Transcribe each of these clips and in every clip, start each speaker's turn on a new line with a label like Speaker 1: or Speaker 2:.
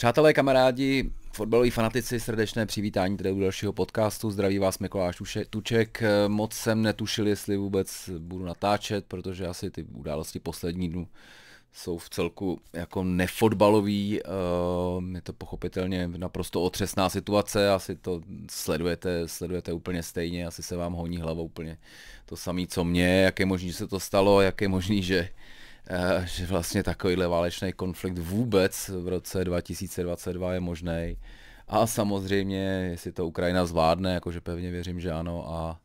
Speaker 1: Přátelé, kamarádi, fotbaloví fanatici, srdečné přivítání tedy u dalšího podcastu. Zdraví vás Mikuláš Tuček. Eh, moc jsem netušil, jestli vůbec budu natáčet, protože asi ty události poslední dnu jsou v celku jako nefotbalový. Eh, je to pochopitelně naprosto otřesná situace, asi to sledujete, sledujete úplně stejně, asi se vám honí hlava úplně to samé, co mě, jak je možné, že se to stalo, jak je možné, že Eh, že vlastně takovýhle válečný konflikt vůbec v roce 2022 je možný. A samozřejmě, jestli to Ukrajina zvládne, jakože pevně věřím, že ano, a,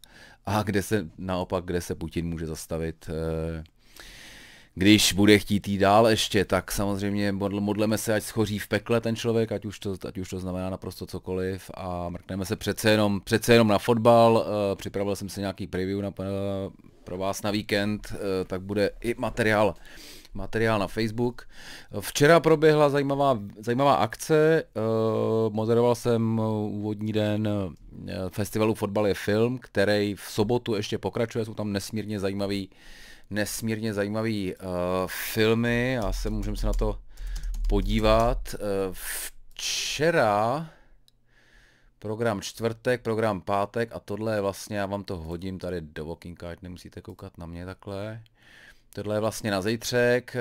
Speaker 1: a kde se naopak, kde se Putin může zastavit, eh, když bude chtít jít dál ještě, tak samozřejmě modl, modleme se, ať schoří v pekle ten člověk, ať už to, ať už to znamená naprosto cokoliv a mrkneme se přece jenom, přece jenom na fotbal, eh, připravil jsem si nějaký preview na, pro vás na víkend, eh, tak bude i materiál materiál na Facebook. Včera proběhla zajímavá, zajímavá akce, eh, moderoval jsem úvodní den eh, festivalu Fotbal je film, který v sobotu ještě pokračuje, jsou tam nesmírně zajímavý, nesmírně zajímavý filmy a se můžeme se na to podívat. Včera Program čtvrtek, program pátek a tohle je vlastně, já vám to hodím tady do okénka, ať nemusíte koukat na mě takhle. Tohle je vlastně na zítřek, eh,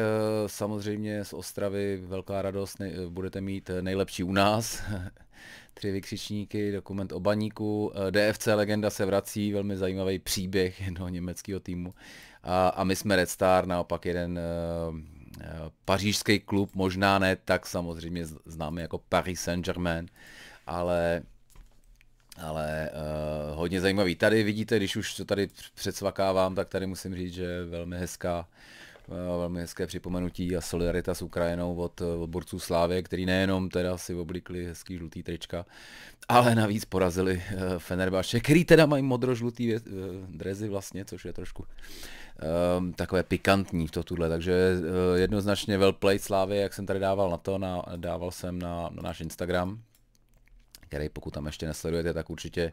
Speaker 1: samozřejmě z Ostravy velká radost, eh, budete mít eh, nejlepší u nás. Tři vykřičníky, dokument o baníku, DFC Legenda se vrací, velmi zajímavý příběh jednoho německého týmu. A, a my jsme Red Star, naopak jeden pařížský klub, možná ne tak samozřejmě známý jako Paris Saint-Germain, ale ale uh, hodně zajímavý. Tady vidíte, když už to tady předsvakávám, tak tady musím říct, že velmi hezká eh, velmi hezké připomenutí a solidarita s Ukrajinou od eh, odborců Slávy, který nejenom teda si oblikli hezký žlutý trička, ale navíc porazili uh, Fenerbahce, který teda mají modrožlutý uh, drezy vlastně, což je trošku um, takové pikantní v to tuhle, takže uh, jednoznačně well played Slávy, jak jsem tady dával na to, na, dával jsem na, na náš Instagram, který pokud tam ještě nesledujete, tak určitě,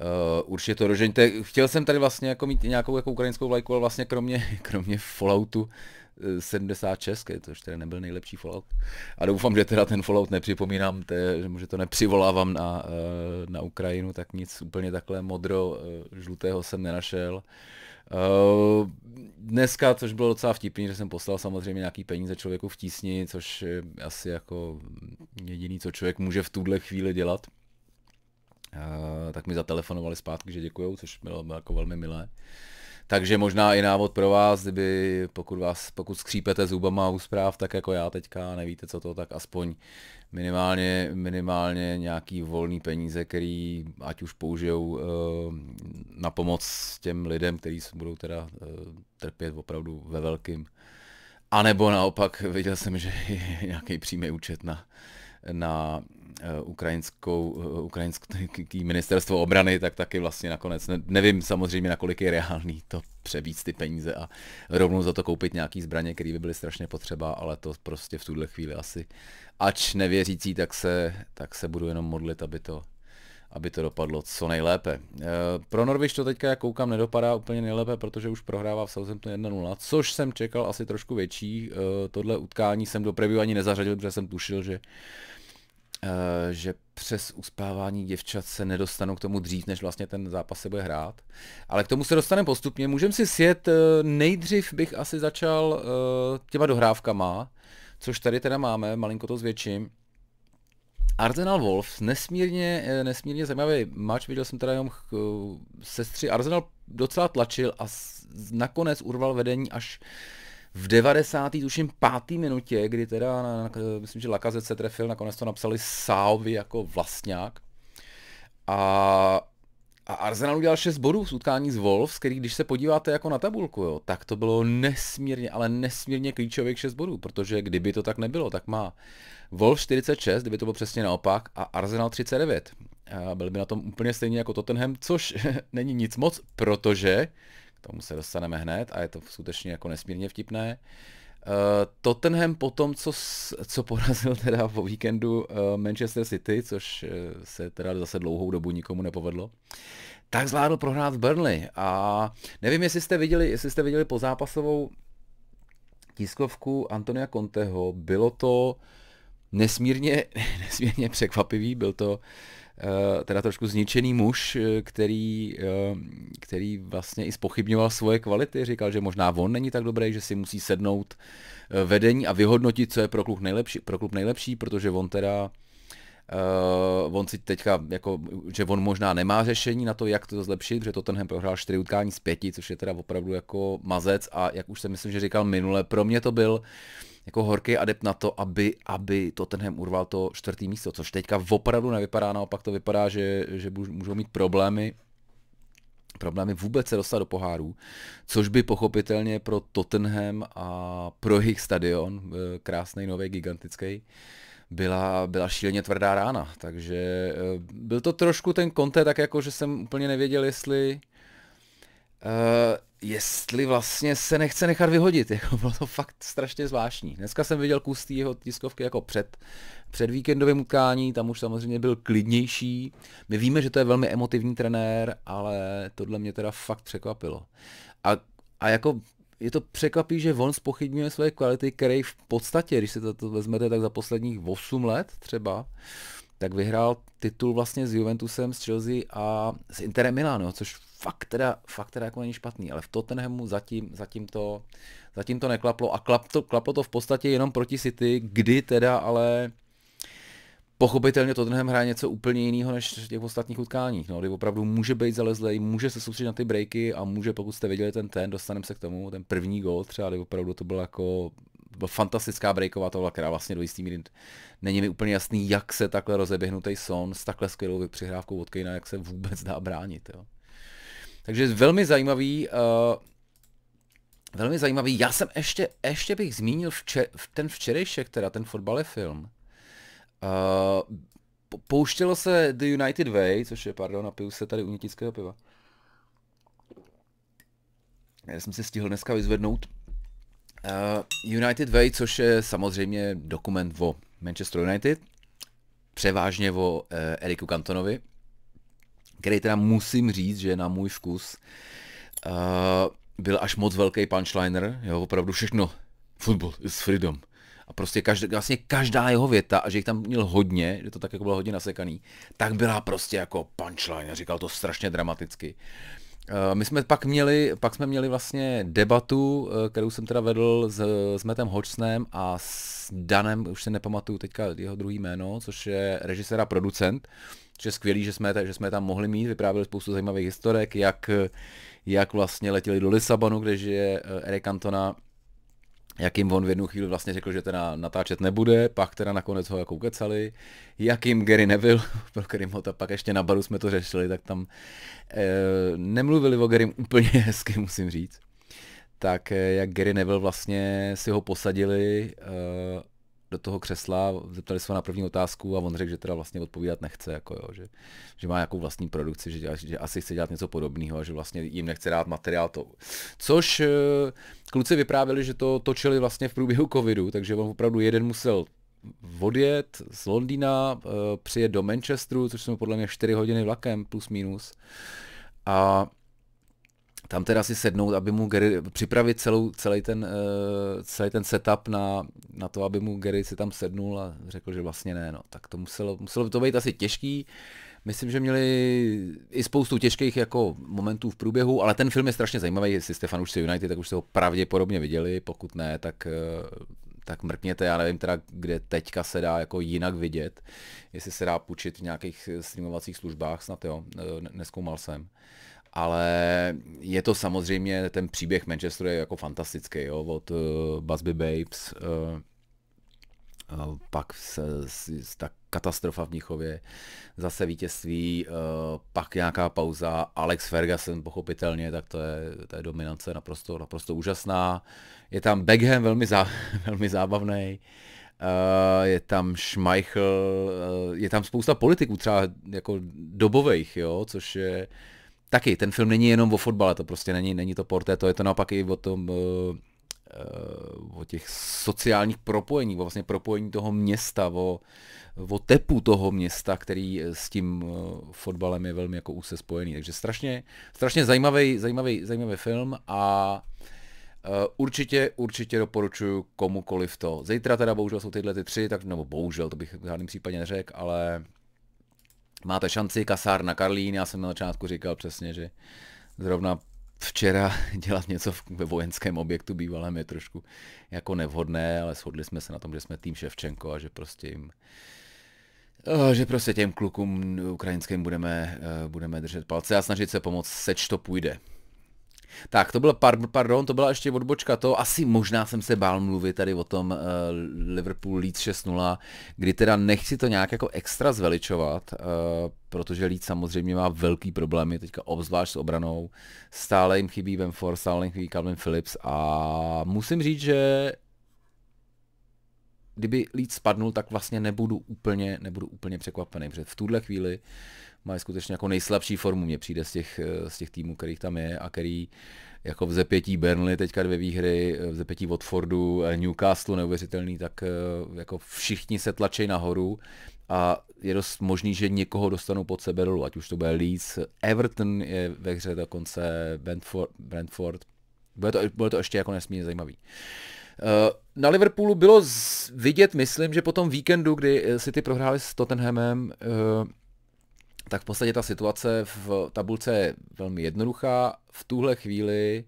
Speaker 1: uh, určitě to rožeňte. Chtěl jsem tady vlastně jako mít nějakou jako ukrajinskou vlajku, ale vlastně kromě, kromě Falloutu 76, eh, to ještě nebyl nejlepší Fallout. A doufám, že teda ten Fallout nepřipomínám, te, že to nepřivolávám na, uh, na Ukrajinu, tak nic úplně takhle modro-žlutého uh, jsem nenašel. Uh, Eh, dneska, což bylo docela vtipný, že jsem poslal samozřejmě nějaký peníze člověku v tísni, což je asi jako jediný, co člověk může v tuhle chvíli dělat. Eh, tak mi zatelefonovali zpátky, že děkujou, což bylo jako velmi milé. Uh, takže možná i návod pro vás, kdyby pokud, vás, pokud skřípete zubama u zpráv, tak jako já teďka nevíte co to, tak aspoň minimálně, minimálně nějaký volný peníze, který ať už použijou eh, na pomoc těm lidem, kteří budou teda eh, trpět opravdu ve velkým. A nebo naopak, viděl jsem, že je nějaký přímý účet na na eh, ukrajinskou, eh, ukrajinský ministerstvo obrany, tak taky vlastně nakonec, ne, nevím samozřejmě, nakolik je reálný to převíc ty peníze a rovnou za to koupit nějaký zbraně, které by byly strašně potřeba, ale to prostě v tuhle chvíli asi, ač nevěřící, tak se, tak se budu jenom modlit, aby to, aby to dopadlo co nejlépe. Eh, pro Norviš to teďka, jak koukám, nedopadá úplně nejlépe, protože už prohrává v Southampton 1-0, což jsem čekal asi trošku větší. Tohle utkání jsem do preview ani nezařadil, protože jsem tušil, že Eh, že přes uspávání děvčat se nedostanu k tomu dřív, než vlastně ten zápas se bude hrát. Ale k tomu se dostaneme postupně. Můžeme si sjet, eh, nejdřív bych asi začal eh, těma dohrávkama, což tady teda máme, malinko to zvětším. Arsenal Wolves, nesmírně, nesmírně zajímavý match, viděl jsem teda jenom sestři. Arsenal docela tlačil a nakonec urval vedení až v 90. tuším pátý minutě, kdy teda, na, na, myslím, že Lakazet se trefil, nakonec to napsali sávy jako vlastňák. A a Arsenal udělal 6 bodů v utkání z Wolves, který když se podíváte jako na tabulku, jo, tak to bylo nesmírně, ale nesmírně klíčových 6 bodů, protože kdyby to tak nebylo, tak má Wolves 46, kdyby to bylo přesně naopak, a Arsenal 39. A byl by na tom úplně stejně jako Tottenham, což není nic moc, protože tomu se dostaneme hned a je to skutečně jako nesmírně vtipné. Uh, Tottenham potom, co, co porazil teda po víkendu uh, Manchester City, což uh, se teda zase dlouhou dobu nikomu nepovedlo, tak zvládl prohrát v Burnley. A nevím, jestli jste viděli, jestli jste viděli pozápasovou tiskovku Antonia Conteho. Bylo to nesmírně, nesmírně překvapivý, byl to uh, Eh, teda trošku zničený muž, eh, který, eh, který vlastně i spochybňoval svoje kvality, říkal, že možná on není tak dobrý, že si musí sednout vedení a vyhodnotit, co je pro klub nejlepší, pro klub nejlepší protože on teda Uh, on si teďka, jako, že on možná nemá řešení na to, jak to zlepšit, protože Tottenham prohrál 4 utkání z pěti, což je teda opravdu jako mazec a jak už jsem myslím, že říkal minule, pro mě to byl uh, jako horký adept na to, aby, aby Tottenham urval to čtvrtý místo, což teďka opravdu nevypadá, naopak to vypadá, že, že můžou mít problémy problémy vůbec se dostat do pohárů, což by pochopitelně pro Tottenham a pro jejich stadion, eh, krásný, nový, gigantický, byla, byla šíleně tvrdá rána. Takže eh, byl to trošku ten konte, tak jako, že jsem úplně nevěděl, jestli, Uh, jestli vlastně se nechce nechat vyhodit. Jako bylo to fakt strašně zvláštní. Dneska jsem viděl kus jeho tiskovky jako před, před víkendovým utkání, tam už samozřejmě byl klidnější. My víme, že to je velmi emotivní trenér, ale tohle mě teda fakt překvapilo. A, a jako je to překvapí, že on spochybňuje své kvality, které v podstatě, když si to, to vezmete, tak za posledních 8 let třeba, tak vyhrál titul vlastně s Juventusem, s Chelsea a s Interem Milano, což fakt teda, fakt teda jako není špatný, ale v Tottenhamu zatím, zatím, to, zatím to neklaplo a klap to, klaplo to v podstatě jenom proti City, kdy teda ale pochopitelně Tottenham hraje něco úplně jiného než v těch ostatních utkáních, no, kdy opravdu může být zalezlej, může se soustředit na ty breaky a může, pokud jste viděli ten ten, dostaneme se k tomu, ten první gol třeba, kdy opravdu to bylo jako byl fantastická breaková tohle, která vlastně do jistý míry není mi úplně jasný, jak se takhle rozeběhnutý Son s takhle skvělou přihrávkou od Kejna, jak se vůbec dá bránit. Jo. Takže velmi zajímavý, uh, velmi zajímavý. Já jsem ještě, ještě bych zmínil vče, ten včerejšek, teda ten fotbale film. Uh, pouštělo se The United Way, což je, pardon, napiju se tady u piva. Já jsem si stihl dneska vyzvednout. Uh, United Way, což je samozřejmě dokument o Manchester United, převážně o uh, Eriku Cantonovi, který teda musím říct, že na můj vkus uh, byl až moc velký punchliner, jo, opravdu všechno. Football is freedom. A prostě každá, vlastně každá jeho věta, a že jich tam měl hodně, že to tak jako bylo hodně nasekaný, tak byla prostě jako punchline, říkal to strašně dramaticky. Eh, my jsme pak měli, pak jsme měli vlastně debatu, eh, kterou jsem teda vedl s, s Metem Hodgsonem a s Danem, už se nepamatuju teďka jeho druhý jméno, což je režisér a producent, uh, což je skvělý, že jsme, že jsme tam mohli mít, vyprávěli spoustu zajímavých historek, jak, jak vlastně letěli do Lisabonu, kde žije eh, Eric Cantona, jak jim on v jednu chvíli vlastně řekl, že teda natáčet nebude, pak teda nakonec ho jako ukecali, jak jim Gary Neville, pro Kerrymota, pak ještě na baru jsme to řešili, tak tam e, nemluvili o Garym úplně hezky, musím říct. Tak eh, jak Gary Neville vlastně si ho posadili e, do toho křesla, zeptali se na první otázku a on řekl, že teda vlastně odpovídat nechce, jako jo, že, že má nějakou vlastní produkci, že, dělá, že asi chce dělat něco podobného a že vlastně jim nechce dát materiál to. Což eh, kluci vyprávěli, že to točili vlastně v průběhu covidu, takže on opravdu jeden musel odjet z Londýna, eh, přijet do Manchesteru, což jsme podle mě 4 hodiny vlakem plus minus. A tam teda si sednout, aby mu Gary, připravit celou, celý, ten, eh, celý ten setup na, na to, aby mu Gary si tam sednul a řekl, že vlastně ne, no. Tak to muselo, muselo to být asi těžký, Myslím, že měli i spoustu těžkých jako momentů v průběhu, ale ten film je strašně zajímavý, jestli jste fanoušci United, tak už jste ho pravděpodobně viděli, pokud ne, tak eh, tak mrkněte, já nevím teda, kde teďka se dá jako jinak vidět, jestli se dá půjčit v nějakých streamovacích službách, snad jo, eh, neskoumal jsem ale je to samozřejmě, ten příběh Manchesteru je jako fantastický, jo, od uh, Busby Babes, uh, uh, pak se, se, ta katastrofa v Mnichově, zase vítězství, pak nějaká pauza, Alex Ferguson pochopitelně, tak to je, to je dominance naprosto, naprosto úžasná. Je tam Beckham velmi, zá, velmi zábavný, je tam Schmeichel, je tam spousta politiků, třeba jako dobových, jo, což je taky, ten film není jenom o fotbale, to prostě není, není to porté, to je to naopak i o tom, eh, eh, o těch sociálních propojení, o vlastně propojení toho města, o, o tepu toho města, který eh, s tím fotbalem je velmi jako úzce spojený. Takže strašně, strašně zajímavý, zajímavý, zajímavý film a Určitě, určitě doporučuji komukoliv to. Zítra teda bohužel jsou tyhle ty tři, tak, nebo bohužel, to bych v žádném případě neřekl, ale máte šanci, kasárna Karlín, já jsem na začátku říkal přesně, že zrovna včera dělat něco ve vojenském objektu bývalém je trošku jako nevhodné, ale shodli jsme se na tom, že jsme tým Ševčenko a že prostě jim eh, že prostě těm klukům ukrajinským budeme, eh, budeme držet palce a snažit se pomoct, seč to půjde. Tak, to byl, par, pardon, to byla ještě odbočka to, asi možná jsem se bál mluvit tady o tom uh, Liverpool Leeds 6-0, kdy teda nechci to nějak jako extra zveličovat, uh, protože Leeds samozřejmě má velký problémy teďka obzvlášť s obranou, stále jim chybí Force, stále jim chybí Calvin Phillips a musím říct, že kdyby Leeds spadnul, tak vlastně nebudu úplně, nebudu úplně překvapený, protože v tuhle chvíli uh, mají skutečně jako nejslabší formu, mě přijde z těch, eh, z těch týmů, kterých tam je a který jako v zepětí Burnley teďka dvě výhry, eh, v zepětí Watfordu, Newcastle neuvěřitelný, tak eh, jako všichni se tlačí nahoru a je dost možný, že někoho dostanou pod sebe dolů, ať už to bude Leeds, Everton je ve hře dokonce, Brentford, Brentford. Bude, to, bude to ještě jako nesmírně zajímavý. Na Liverpoolu bylo vidět, myslím, že po tom víkendu, kdy City prohráli s Tottenhamem, tak v podstatě ta situace v tabulce je velmi jednoduchá. V tuhle chvíli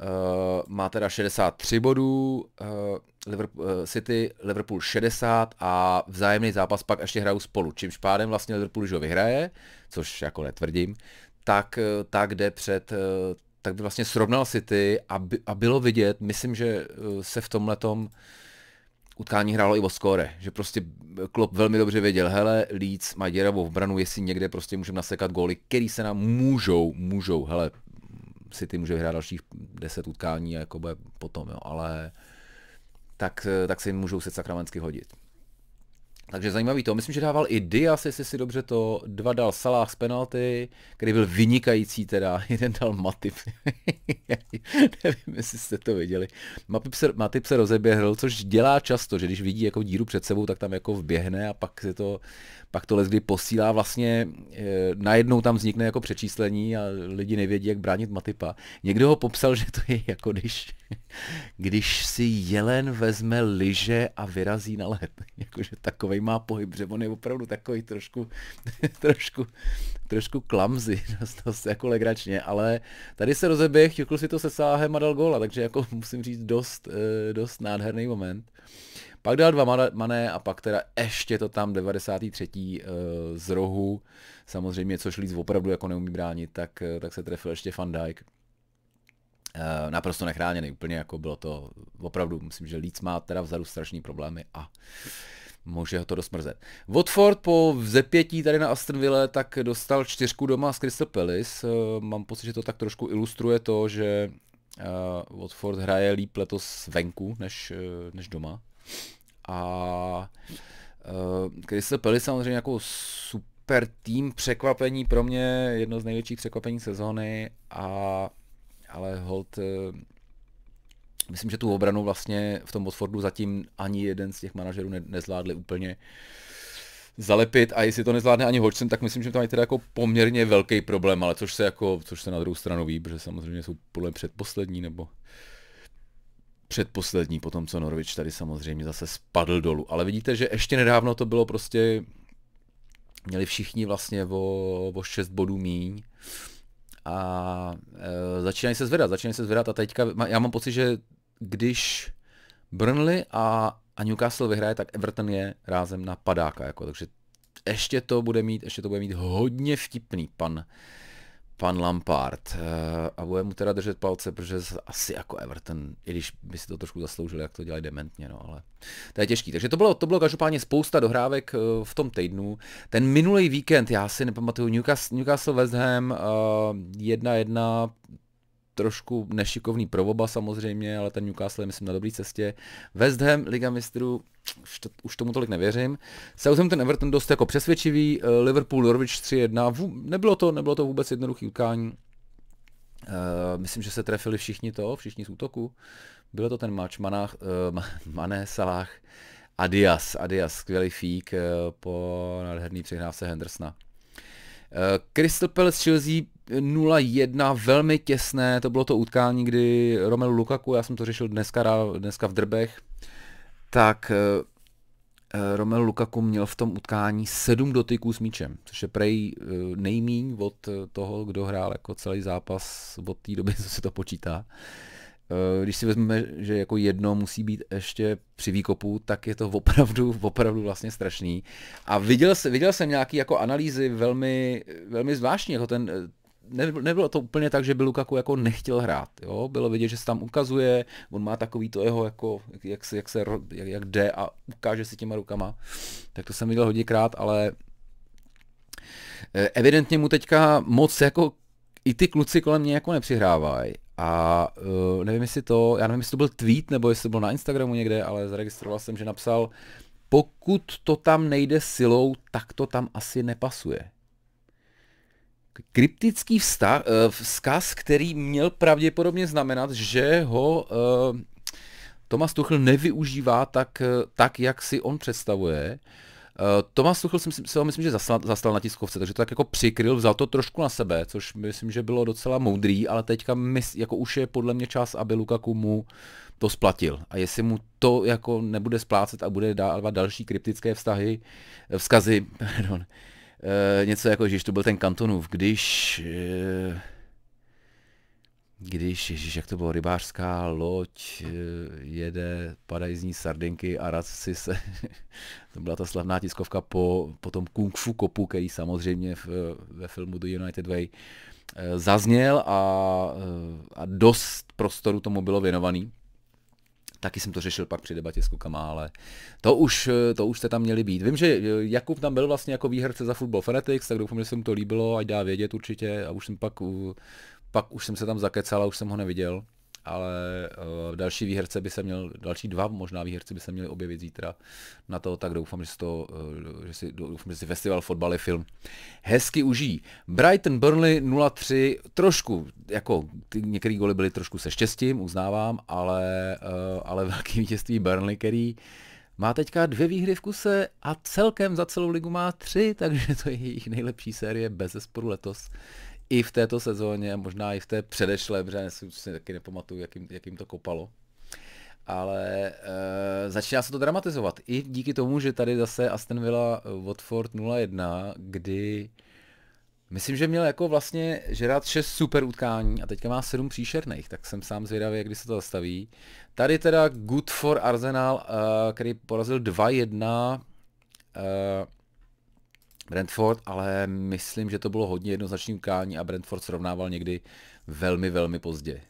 Speaker 1: uh, má teda 63 bodů, uh, Liverpool, uh, City, Liverpool 60 a vzájemný zápas pak ještě hrajou spolu, čímž pádem vlastně Liverpool, už ho vyhraje, což jako netvrdím, tak, tak jde před tak by vlastně srovnal City a, by, a bylo vidět, myslím, že se v tomhletom uh, utkání hrálo i o skóre, že prostě Klopp velmi dobře věděl, hele, Leeds má děravou v branu, jestli někde prostě můžeme nasekat góly, který se nám můžou, můžou, hele, City může vyhrát dalších 10 utkání a jako bude potom, jo, ale tak, tak se jim můžou se sakramentsky hodit. Takže zajímavý to. Myslím, že dával i Dias, jestli si dobře to, dva dal Salah z penalty, který byl vynikající teda, jeden dal Matip. Nevím, jestli jste to viděli. Matip se, Matip se rozeběhl, což dělá často, že když vidí jako díru před sebou, tak tam jako vběhne a pak se to pak to Leslie posílá vlastně, eh, najednou tam vznikne jako přečíslení a lidi nevědí, jak bránit Matipa. Někdo ho popsal, že to je jako když, když si jelen vezme liže a vyrazí na let. Jakože takovej má pohyb, že on je opravdu takový trošku, trošku, trošku klamzy, se jako legračně, ale tady se rozeběh, chvilku si to se sáhem a dal góla, takže jako musím říct dost, eh, dost nádherný moment. Pak dal dva mané a pak teda ještě to tam 93. Eh, z rohu, samozřejmě, což líc opravdu jako neumí bránit, tak, eh, tak se trefil ještě Van Dijk. Eh, naprosto nechráněný, úplně jako bylo to opravdu, myslím, že Leeds má teda vzadu strašný problémy a může ho to dosmrzet. Watford po vzepětí tady na Aston tak dostal čtyřku doma z Crystal Palace. Mám pocit, že to tak trošku ilustruje to, že Watford hraje líp letos venku než, než doma a eh, Crystal Palace samozřejmě jako super tým, překvapení pro mě, jedno z největších překvapení sezóny, a, ale hold, eh, myslím, že tu obranu vlastně v tom Watfordu zatím ani jeden z těch manažerů ne, nezvládli úplně zalepit a jestli to nezvládne ani Hodgson, tak myslím, že to mají teda jako poměrně velký problém, ale což se jako, což se na druhou stranu ví, protože samozřejmě jsou podle předposlední nebo předposlední, po tom co Norwich tady samozřejmě zase spadl dolů. Ale vidíte, že ještě nedávno to bylo prostě, měli všichni vlastně o, o 6 bodů míň a e, začínají se zvedat, začínají se zvedat a teďka, já mám pocit, že když Burnley a, a Newcastle vyhraje, tak Everton je rázem na padáka, jako, takže ještě to bude mít, ještě to bude mít hodně vtipný pan pan Lampard eh, a bude mu teda držet palce, protože asi jako Everton, i když by si to trošku zasloužil, jak to dělají dementně, no ale to je těžký. Takže to bylo, to bylo každopádně spousta dohrávek eh, v tom týdnu. Ten minulý víkend, já si nepamatuju, Newcastle, Newcastle West Ham 1-1, eh, trošku nešikovný pro oba samozřejmě, ale ten Newcastle je myslím na dobré cestě. West Ham, Liga mistrů, už, to, už tomu tolik nevěřím. Southampton Everton dost jako přesvědčivý, eh, Liverpool Norwich 3-1, nebylo to, nebylo to vůbec jednoduchý utkání. Uh, myslím, že se trefili všichni to, všichni z útoku. Bylo to ten match Manách, eh, uh, Mané, Salah, Adias, Adias, skvělý fík uh, po nádherný přehrávce Hendersona. Uh, Crystal Palace Chelsea 0-1, velmi těsné, to bylo to utkání, kdy Romelu Lukaku, já jsem to řešil dneska, dneska v Drbech, tak eh, eh, Romelu Lukaku měl v tom utkání sedm dotyků s míčem, což je prej eh, nejmíň od toho, kdo hrál jako celý zápas od té doby, co se to počítá. Když si vezmeme, že jako jedno musí být ještě při výkopu, tak je to opravdu, opravdu vlastně strašný. A viděl, viděl jsem nějaký jako analýzy velmi, velmi zvláštní, jako ten, nebylo to úplně tak, že by Lukaku jako nechtěl hrát. Jo? Bylo vidět, že se tam ukazuje, on má takový to jeho, jako, jak, se, jak, se, jak, jak jde a ukáže si těma rukama. Tak to jsem viděl hodněkrát, ale eh, evidentně mu teďka moc jako i ty kluci kolem mě jako nepřihrávají. A uh, nevím, jestli to, já nevím, jestli to byl tweet, nebo jestli to byl na Instagramu někde, ale zaregistroval jsem, že napsal, pokud to tam nejde silou, tak to tam asi nepasuje kryptický vztah, eh, vzkaz, který měl pravděpodobně znamenat, že ho eh, Tomas Tuchl nevyužívá tak, eh, tak jak si on představuje. Tomas Tuchl jsem si myslím, že zastal, zastal na tiskovce, takže to tak jako přikryl, vzal to trošku na sebe, což myslím, že bylo docela moudrý, ale teďka mys, jako už je podle mě čas, aby Lukaku mu to splatil. A jestli mu to jako nebude splácet a bude dávat další kryptické vztahy, vzkazy, pardon, Eh, něco jako, že to byl ten Kantonův, když, eh, když, ježiš, jak to bylo, rybářská loď eh, jede, padají z ní sardinky a radci se, to byla ta slavná tiskovka po, po tom kung fu kopu, který samozřejmě v, ve filmu The United Way zazněl a, a dost prostoru tomu bylo věnovaný. Taky jsem to řešil pak při debatě s klukama, ale to už, eh, to už jste tam měli být. Vím, že eh, Jakub tam byl vlastně jako výherce za Football Fanatics, tak doufám, že se mu to líbilo, ať dá vědět určitě a už jsem pak, pak už jsem se tam zakecal a už jsem ho neviděl ale uh, další výherce by se měl, další dva možná výherci by se měli objevit zítra na to, tak doufám, že si, to, uh, že si, doufám, že si festival fotbal je film hezky užijí. Brighton Burnley 0-3, trošku, jako ty, některé goly byly trošku se štěstím, uznávám, ale, uh, ale velký vítězství Burnley, který má teďka dvě výhry v kuse a celkem za celou ligu má tři, takže to je jejich nejlepší série bez zesporu letos i v této sezóně, možná i v té předešlé, protože si už taky nepamatuju, jak jim, jak jim to kopalo. Ale e, začíná se to dramatizovat. I díky tomu, že tady zase Aston Villa eh, Watford 0-1, kdy myslím, že měl jako vlastně žerát 6 super utkání a teďka má 7 příšerných, tak jsem sám zvědavý, jak kdy se to zastaví. Tady teda good for Arsenal, e, který porazil 2-1 e, Brentford, ale myslím, že to bylo hodně jednoznačné ukání a Brentford srovnával někdy velmi, velmi pozdě.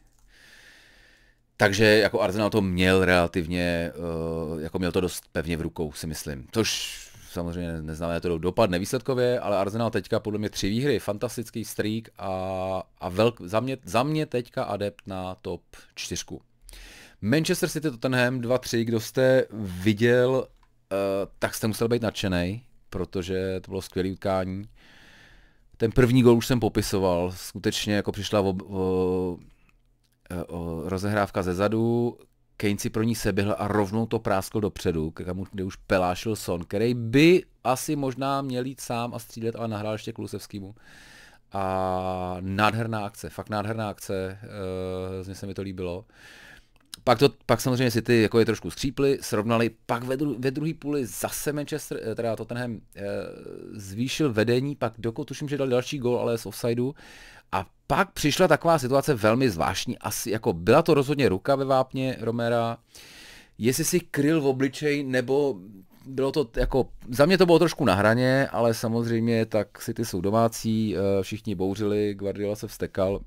Speaker 1: Takže jako Arsenal to měl relativně, eh, jako měl to dost pevně v rukou, si myslím. Což samozřejmě neznáme, že to dopadne výsledkově, ale Arsenal teďka podle mě tři výhry, fantastický streak a, a velk, za, mě, za mě teďka adept na top čtyřku. Manchester City Tottenham 2-3, kdo jste viděl, eh, tak jste musel být nadšený protože to bylo skvělé utkání. Ten první gol už jsem popisoval, skutečně jako přišla o, o, e, o, rozehrávka ze zadu, Kane si pro ní seběhl a rovnou to práskl dopředu, kde už pelášil Son, který by asi možná měl jít sám a střílet, ale nahrál ještě Klusevskýmu. A nádherná akce, fakt nádherná akce, e, z mě se mi to líbilo. Pak, to, pak samozřejmě City jako je trošku skřípli, srovnali, pak ve, dru, ve druhý půli zase Manchester, eh, teda Tottenham e, zvýšil vedení, pak dokud tuším, že dal další gol, ale z offsideu. A pak přišla taková situace velmi zvláštní, asi jako byla to rozhodně ruka ve vápně Romera, jestli si kryl v obličej, nebo bylo to jako, za mě to bylo trošku na hraně, ale samozřejmě tak si ty jsou domácí, eh, všichni bouřili, Guardiola se vstekal,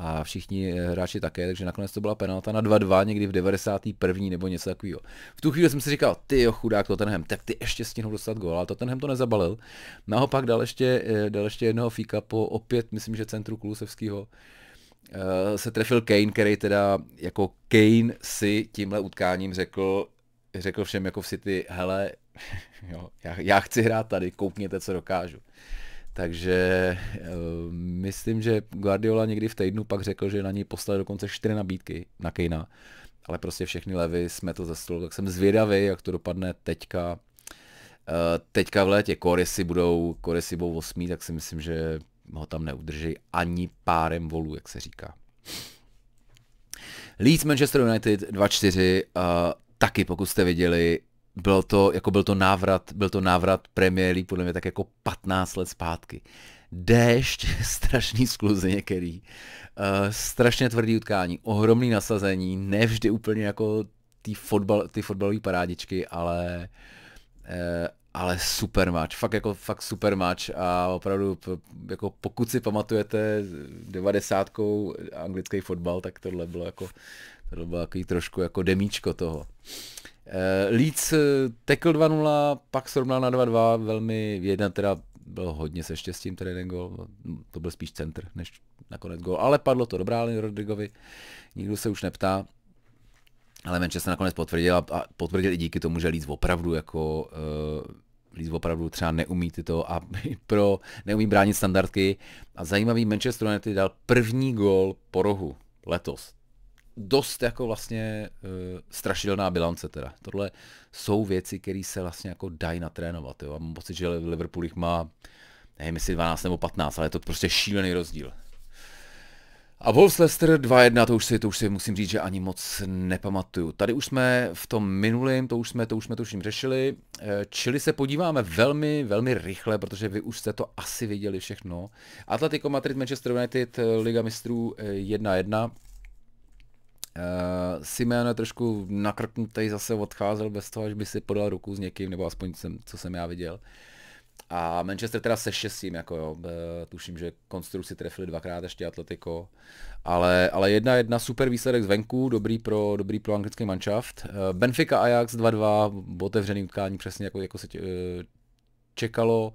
Speaker 1: a všichni eh, hráči také, takže nakonec to byla penalta na 2-2 někdy v 91. nebo něco takového. V tu chvíli jsem si říkal, ty jo, chudák Tottenham, tak ty ještě stihnou dostat gól, ale Tottenham to nezabalil. Naopak dal ještě, eh, dal ještě jednoho fíka po opět, myslím, že centru Kulusevského eh, se trefil Kane, který teda jako Kane si tímhle utkáním řekl, řekl všem jako v City, hele, jo, já, já chci hrát tady, koukněte, co dokážu. Takže eh, myslím, že Guardiola někdy v týdnu pak řekl, že na něj poslali dokonce čtyři nabídky na Kejna, ale prostě všechny levy jsme to stolu, tak jsem zvědavý, jak to dopadne teďka. Eh, teďka v létě Koresy budou, Koresy budou osmí, tak si myslím, že ho tam neudrží ani párem volů, jak se říká. Leeds Manchester United 2-4, uh, eh, taky pokud jste viděli, bylo to, jako byl to návrat, byl to návrat premiéry, podle mě tak jako 15 let zpátky. Déšť, strašný skluzy některý, uh, strašně tvrdý utkání, ohromný nasazení, nevždy úplně jako ty, fotbal, ty fotbalové parádičky, ale, uh, ale super match, fakt jako fakt super match a opravdu jako pokud si pamatujete 90. anglický fotbal, tak tohle bylo jako tohle bylo jako trošku jako demíčko toho. Eh, Leeds eh, tekl 2-0, pak srovnal na 2-2, velmi jedna teda byl hodně se štěstím tady jeden gol, to byl spíš centr než nakonec gol, ale padlo to dobrá Rodrigovi, nikdo se už neptá, ale Manchester nakonec potvrdil a potvrdil i díky tomu, že Leeds opravdu jako uh, Leeds opravdu třeba neumí tyto a pro, neumí bránit standardky a zajímavý Manchester United dal první gol po rohu letos dost jako vlastně uh, strašidelná bilance teda. Tohle jsou věci, které se vlastně jako dají natrénovat. Jo? A mám pocit, že Liverpool jich má, nevím jestli 12 nebo 15, ale je to prostě šílený rozdíl. A Wolves Leicester 2-1, to už si, to už si musím říct, že ani moc nepamatuju. Tady už jsme v tom minulém, to už jsme, to už jsme tuším řešili, čili eh, se podíváme velmi, velmi rychle, protože vy už jste to asi viděli všechno. Atletico Madrid, Manchester United, eh, Liga mistrů Uh, eh, Simeone trošku nakrknutý zase odcházel bez toho, až by si podal ruku s někým, nebo aspoň jsem, co jsem já viděl. A Manchester teda se šestím, jako jo, uh, tuším, že konstrukci trefili dvakrát ještě Atletico, ale, ale jedna jedna super výsledek zvenku, dobrý pro, dobrý pro anglický manšaft. Uh, Benfica Ajax 2-2, otevřený utkání přesně jako, jako se tě, uh, čekalo.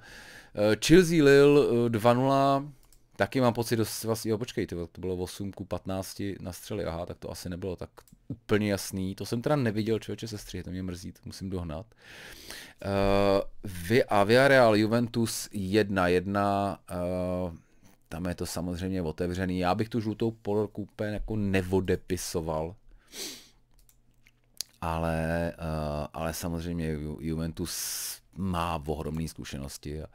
Speaker 1: Chelsea Lille 2-0, Taky mám pocit, dost, vlastně, jo, počkej, to bylo 8 ku 15 na střely, aha, tak to asi nebylo tak úplně jasný. To jsem teda neviděl, člověče sestři, to mě mrzí, to musím dohnat. Uh, vy, a Villarreal Juventus 1-1, uh, eh, tam je to samozřejmě otevřený. Já bych tu žlutou polorku úplně jako nevodepisoval, ale, uh, ale samozřejmě Juventus má ohromné zkušenosti. A, uh,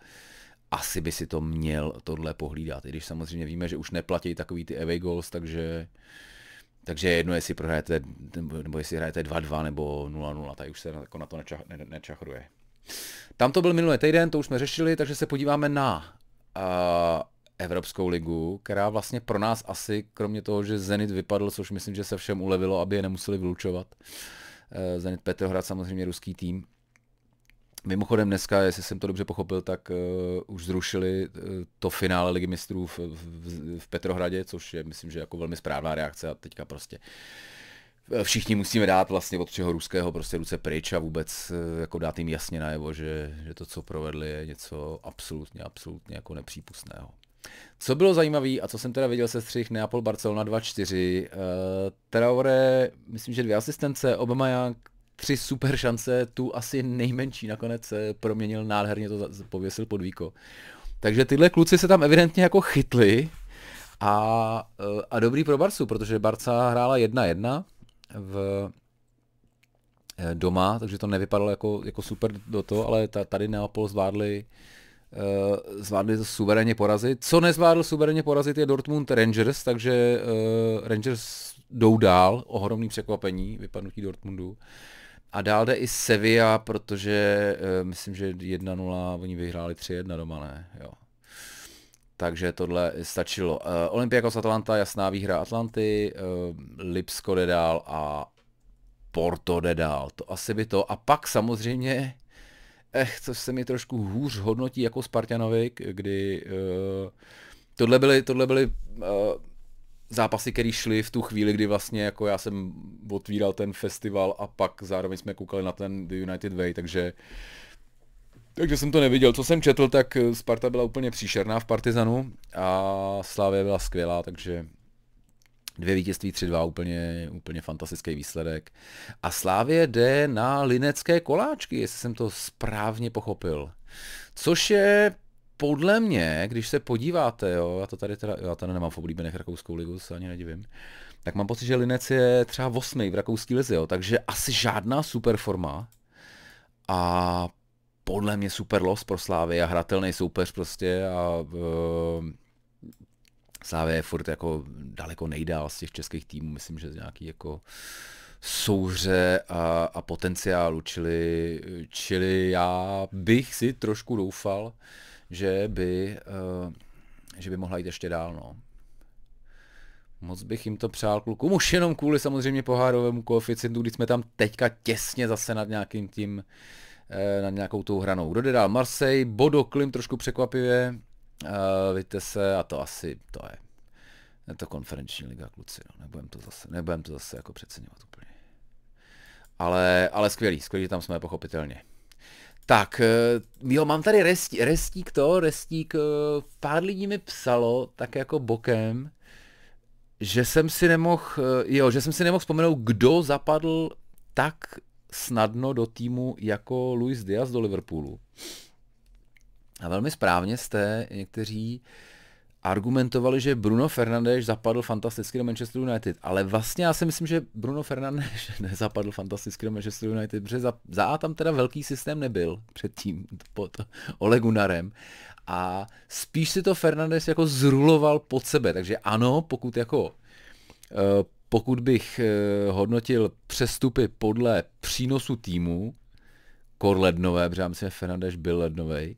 Speaker 1: asi by si to měl tohle pohlídat. I když samozřejmě víme, že už neplatí takový ty away goals, takže, takže jedno, jestli prohrajete, nebo jestli hrajete 2-2 nebo 0-0, tady už se jako na to nečach, ne, nečachruje. Tam to byl minulý týden, to už jsme řešili, takže se podíváme na uh, Evropskou ligu, která vlastně pro nás asi, kromě toho, že Zenit vypadl, což myslím, že se všem ulevilo, aby je nemuseli vylučovat. Uh, Zenit Petrohrad samozřejmě ruský tým, Mimochodem dneska, jestli jsem to dobře pochopil, tak uh, už zrušili uh, to finále Ligy mistrů v, v, v Petrohradě, což je myslím, že jako velmi správná reakce a teďka prostě eh, všichni musíme dát vlastně od čeho ruského prostě ruce pryč a vůbec uh, jako dát jim jasně najevo, že, že to, co provedli, je něco absolutně, absolutně jako nepřípustného. Co bylo zajímavé a co jsem teda viděl se střih Neapol Barcelona 2-4, uh, Traore, myslím, že dvě asistence, Young, tři super šance, tu asi nejmenší nakonec eh, proměnil nádherně, to pověsil pod víko. Takže tyhle kluci se tam evidentně jako chytli a, eh, a dobrý pro Barcu, protože Barca hrála 1-1 v eh, doma, takže to nevypadalo jako, jako super do toho, ale tady Neapol zvládli Uh, zvládli to suverénně porazit. Co nezvládl suverénně porazit je Dortmund Rangers, takže uh, Rangers jdou dál, ohromný překvapení, vypadnutí Dortmundu. A dál jde i Sevilla, protože uh, myslím, že 1-0, oni vyhráli 3-1 doma, ne? Jo. Takže tohle stačilo. Uh, Olympiakos Atlanta, jasná výhra Atlanty, uh, Lipsko jde dál a Porto jde dál. To asi by to. A pak samozřejmě, eh, co se mi trošku hůř hodnotí jako Spartanovi, kdy uh, tohle byly, tohle byly uh, zápasy, které šly v tu chvíli, kdy vlastně jako já jsem otvíral ten festival a pak zároveň jsme koukali na ten The United Way, takže takže jsem to neviděl. Co jsem četl, tak Sparta byla úplně příšerná v Partizanu a Slávě byla skvělá, takže dvě vítězství, tři dva, úplně, úplně fantastický výsledek. A Slávě jde na linecké koláčky, jestli jsem to správně pochopil. Což je podle mě, když se podíváte, jo, já to tady teda, já tady nemám v oblíbených rakouskou ligu, se ani nedivím, tak mám pocit, že Linec je třeba osmý v rakouský lize, jo, takže asi žádná super forma a podle mě super los pro Slávy a hratelný soupeř prostě a uh, Slávy je furt jako daleko nejdál z těch českých týmů, myslím, že z nějaký jako souhře a, a potenciálu, čili, čili já bych si trošku doufal, že by, eh, že by mohla jít ještě dál. No. Moc bych jim to přál klukům, Už jenom kvůli samozřejmě pohárovému koeficientu, když jsme tam teďka těsně zase nad nějakým tím, eh, nad nějakou tou hranou. Kdo jde dál? Marseille, Bodo Klim trošku překvapivě. Eh, víte se, a to asi, to je. Je to konferenční liga, kluci, no. nebudem, to zase, nebudem to zase jako přeceňovat úplně. Ale, ale skvělý, skvělý, tam jsme pochopitelně. Tak, eh, jo, mám tady restí, restík to, restík, eh, pár lidí mi psalo, tak jako bokem, že jsem si nemohl, eh, jo, že jsem si nemohl vzpomenout, kdo zapadl tak snadno do týmu jako Luis Diaz do Liverpoolu. A velmi správně jste někteří uh, argumentovali, že Bruno Fernandes zapadl fantasticky do Manchester United, ale vlastně já si myslím, že Bruno Fernandes nezapadl fantasticky do Manchester United, protože za, za A tam teda velký systém nebyl předtím pod Olegunarem a spíš si to Fernandes jako zruloval pod sebe, takže ano, pokud jako eh, pokud bych eh, hodnotil přestupy podle přínosu týmu, kor lednové, protože já myslím, že Fernandes byl lednovej,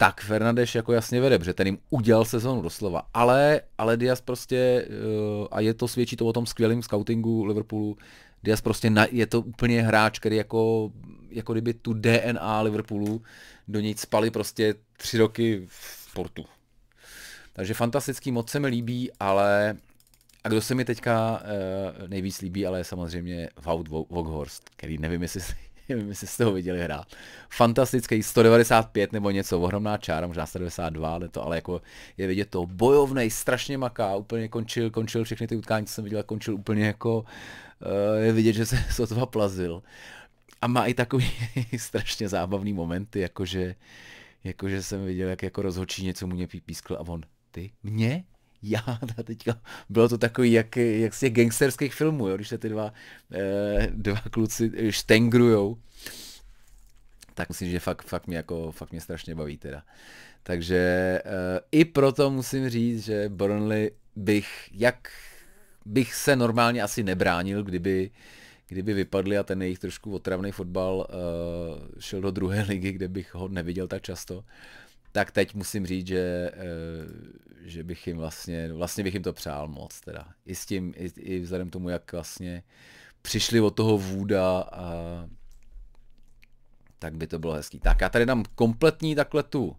Speaker 1: tak Fernandeš jako jasně vede, protože ten jim udělal sezonu doslova. Ale, ale Dias prostě, eh, a je to svědčí to o tom skvělém scoutingu Liverpoolu, Dias prostě na, je to úplně hráč, který jako, jako kdyby tu DNA Liverpoolu do něj spali prostě tři roky v sportu. Takže fantastický, moc se mi líbí, ale a kdo se mi teďka eh, nejvíc líbí, ale je samozřejmě Vout Voghorst, který nevím, jestli nevím, jestli jste ho viděli hrát. Fantastický, 195 nebo něco, ohromná čára, možná 192, ale to, ale jako je vidět to, bojovný, strašně maká, úplně končil, končil všechny ty utkání, co jsem viděl, končil úplně jako, eh, je vidět, že se sotva plazil. A má i takový strašně zábavný momenty, jakože, jakože jsem viděl, jak jako rozhočí něco mu mě pískl a on, ty, mě? já a teďka bylo to takový jak, jak z těch gangsterských filmů, jo, když se ty dva, eh, dva kluci štengrujou. Tak musím, že fakt, fakt, mě jako, fakt mě strašně baví teda. Takže eh, i proto musím říct, že Burnley bych, jak bych se normálně asi nebránil, kdyby, kdyby vypadli a ten jejich trošku otravný fotbal uh, šel do druhé ligy, kde bych ho neviděl tak často, tak teď musím říct, že, eh, že bych jim vlastně, vlastně bych jim to přál moc teda. I s tím, i, i vzhledem tomu, jak vlastně přišli od toho vůda a tak by to bylo hezký. Tak já tady dám kompletní takhle tu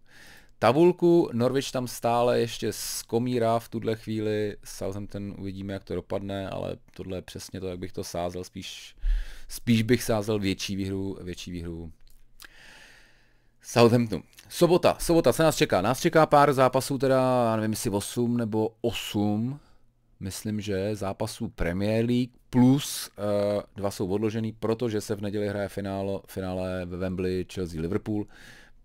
Speaker 1: tabulku, Norwich tam stále ještě skomírá v tuhle chvíli, Southampton uvidíme, jak to dopadne, ale tohle je přesně to, jak bych to sázel, spíš, spíš bych sázel větší výhru, větší výhru Southamptonu. Sobota, sobota, se nás čeká. Nás čeká pár zápasů, teda, já nevím, jestli 8 nebo 8, myslím, že zápasů Premier League, plus uh, dva jsou odložený, protože se v neděli hraje finále, finále ve Wembley Chelsea-Liverpool, uh,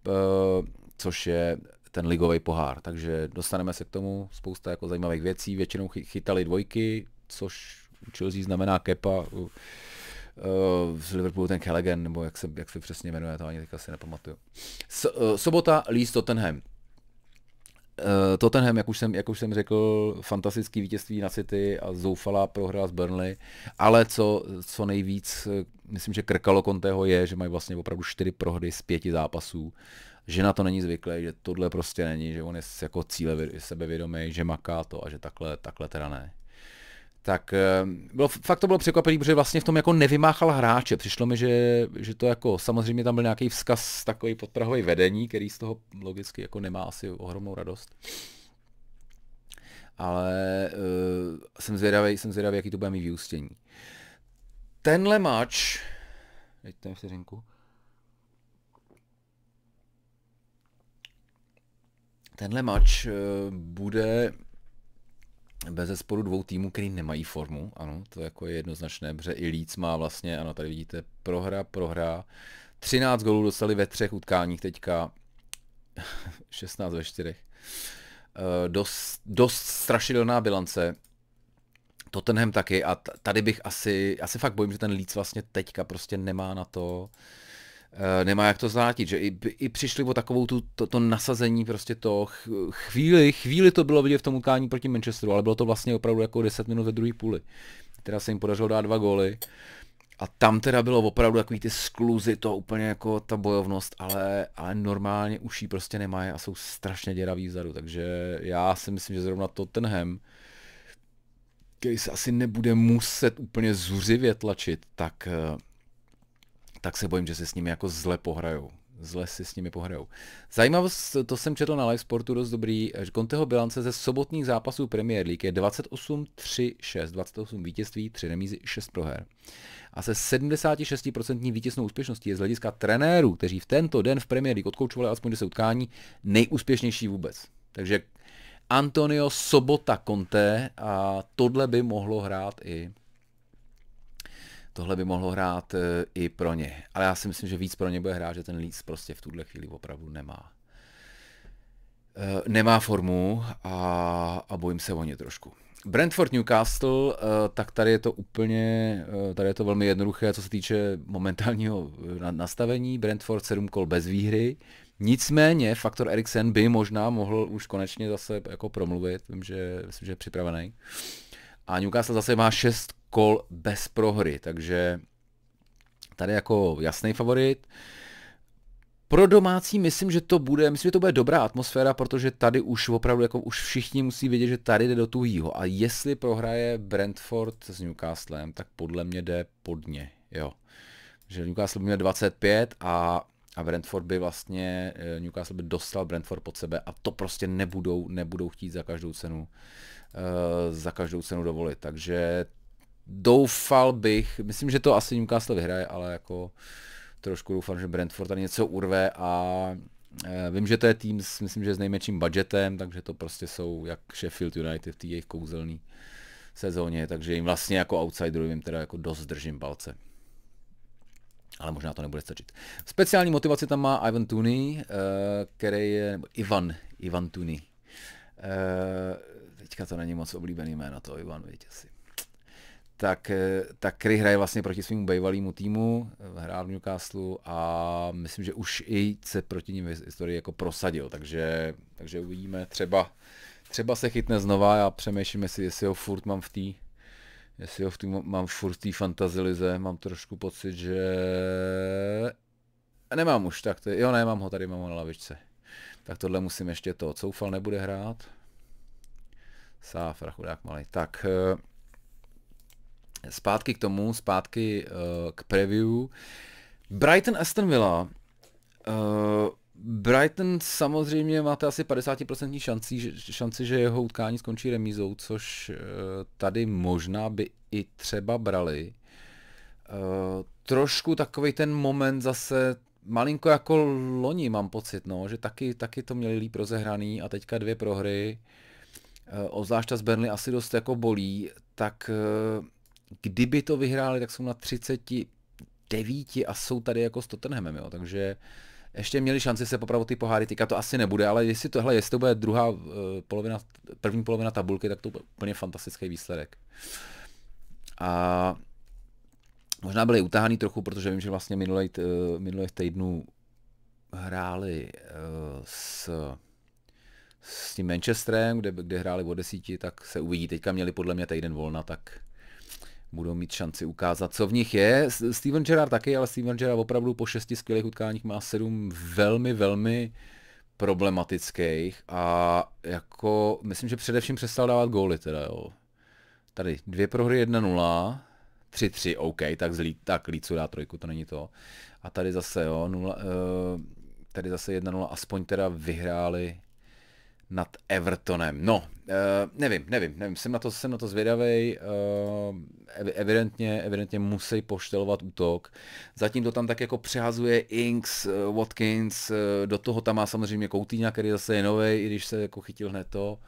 Speaker 1: eh, což je ten ligový pohár. Takže dostaneme se k tomu, spousta jako zajímavých věcí, většinou chytali dvojky, což u Chelsea znamená kepa. Uh, uh, eh, z Liverpoolu ten Kellegen, nebo jak se, jak se přesně jmenuje, to ani teďka si nepamatuju. S, uh, sobota Leeds Tottenham. Uh, Tottenham, jak už, jsem, jak už jsem řekl, fantastický vítězství na City a zoufalá prohra s Burnley, ale co, co nejvíc, myslím, že krkalo Conteho je, že mají vlastně opravdu čtyři prohry z pěti zápasů, že na to není zvyklý, že tohle prostě není, že on je jako cíle sebevědomý, že maká to a že takhle, takhle teda ne tak eh, bylo, fakt to bylo překvapení, protože vlastně v tom jako nevymáchal hráče. Přišlo mi, že, že to jako samozřejmě tam byl nějaký vzkaz takový podprahový vedení, který z toho logicky jako nemá asi ohromnou radost. Ale uh, jsem zvědavý, jsem zvědavý, jaký to bude mít vyústění. Tenhle mač, teď ten vteřinku, tenhle mač uh, eh, bude bez zesporu dvou týmů, který nemají formu, ano, to jako je jednoznačné, protože i Leeds má vlastně, ano, tady vidíte, prohra, prohra, 13 gólů dostali ve třech utkáních teďka, 16 ve čtyřech, e, dost, dost strašidelná bilance, Tottenham taky a tady bych asi, asi fakt bojím, že ten Leeds vlastně teďka prostě nemá na to, uh, Eh, nemá jak to zvrátit, že i, i přišli o takovou tu, to, to nasazení prostě to, chvíli, chvíli to bylo vidět v tom utkání proti Manchesteru, ale bylo to vlastně opravdu jako 10 minut ve druhé půli, teda se jim podařilo dát dva góly a tam teda bylo opravdu takový ty skluzy, to úplně jako ta bojovnost, ale, ale normálně už jí prostě nemají a jsou strašně děravý vzadu, takže já si myslím, že zrovna to ten hem, který se asi nebude muset úplně zuřivě tlačit, tak eh, tak se bojím, že se s nimi jako zle pohrajou. Zle si s nimi pohrajou. Zajímavost, to jsem četl na Live Sportu dost dobrý, že Conteho bilance ze sobotních zápasů Premier League je 28-3-6, 28 vítězství, 3 remízy, 6 proher. A se 76% vítěznou úspěšností je z hlediska trenérů, kteří v tento den v Premier League odkoučovali alespoň 10 utkání, nejúspěšnější vůbec. Takže Antonio Sobota Conte a tohle by mohlo hrát i tohle by mohlo hrát eh, i pro ně. Ale já si myslím, že víc pro ně bude hrát, že ten Leeds prostě v tuhle chvíli opravdu nemá. Eh, nemá formu a, a bojím se o ně trošku. Brentford Newcastle, eh, tak tady je to úplně, tady je to velmi jednoduché, co se týče momentálního nastavení. Brentford 7 kol bez výhry. Nicméně faktor Eriksen by možná mohl už konečně zase jako promluvit, vím, že, myslím, že je připravený. A Newcastle zase má 6 kol bez prohry, takže tady jako jasný favorit. Pro domácí myslím, že to bude, myslím, že to bude dobrá atmosféra, protože tady už opravdu, jako už všichni musí vědět, že tady jde do tuhýho. A jestli prohraje Brentford s Newcastlem, tak podle mě jde pod ně, jo. Že Newcastle by měl 25 a, a Brentford by vlastně, eh, Newcastle by dostal Brentford pod sebe a to prostě nebudou, nebudou chtít za každou cenu, uh, za každou cenu dovolit. Takže doufal bych, myslím, že to asi Newcastle vyhraje, ale jako trošku doufám, že Brentford tady něco urve a eh, Vím, že to je tým, s, myslím, že s nejmenším budgetem, takže to prostě jsou jak Sheffield United v té jejich kouzelný sezóně, takže jim vlastně jako jim teda jako dost držím palce. Ale možná to nebude stačit. Speciální motivaci tam má Ivan Tuny, eh, který je, Ivan, Ivan Tuny. Eh, teďka to není moc oblíbený jméno to Ivan, víte tak, eh, tak Kry hraje vlastně proti svému bývalému týmu, eh, hrál v Newcastle a myslím, že už i se proti ním v historii jako prosadil, takže, takže uvidíme, třeba, třeba se chytne znova, já přemýšlím, jestli, jestli ho furt mám v té jestli ho v tý, mám furt v fantazilize, mám trošku pocit, že nemám už, tak to je, jo ne, mám ho tady, mám ho na lavičce. Tak tohle musím ještě to, Coufal nebude hrát, Sáfra, chudák malý, tak eh, Zpátky k tomu, zpátky uh, k preview. Brighton Aston Villa. Uh, Brighton samozřejmě máte asi 50% šanci, že, šanci, že jeho utkání skončí remízou, což uh, tady možná by i třeba brali. Uh, trošku takový ten moment zase malinko jako loni mám pocit, no, že taky, taky to měli líp rozehraný a teďka dvě prohry, uh, obzvlášť ta z Burnley asi dost jako bolí, tak uh, Kdyby to vyhráli, tak jsou na 39 a jsou tady jako s Tottenhamem, jo, takže ještě měli šanci se popravit ty poháry, teďka to asi nebude, ale jestli hele, jestli to bude druhá uh, polovina, první polovina tabulky, tak to bude úplně fantastický výsledek. A možná byli utáhaný trochu, protože vím, že vlastně minulý, uh, eh, minulých hráli uh, s, s tím Manchesterem, kde, kde hráli o desíti, tak se uvidí. Teďka měli podle mě týden volna, tak budou mít šanci ukázat, co v nich je. Steven Gerrard taky, ale Steven Gerrard opravdu po šesti skvělých utkáních má sedm velmi, velmi problematických a jako myslím, že především přestal dávat góly teda jo. Tady dvě prohry 1-0, 3-3, OK, tak, zlí, tak Lícu dá trojku, to není to. A tady zase jo, 0, uh, eh, tady zase 1-0, aspoň teda vyhráli nad Evertonem. No, uh, nevím, nevím, nevím, jsem na to, jsem na to zvědavej, uh, evidentně, evidentně musí poštelovat útok. Zatím to tam tak jako přehazuje Inks, uh, Watkins, uh, do toho tam má samozřejmě Koutýňa, který zase je nový, i když se jako chytil hned to.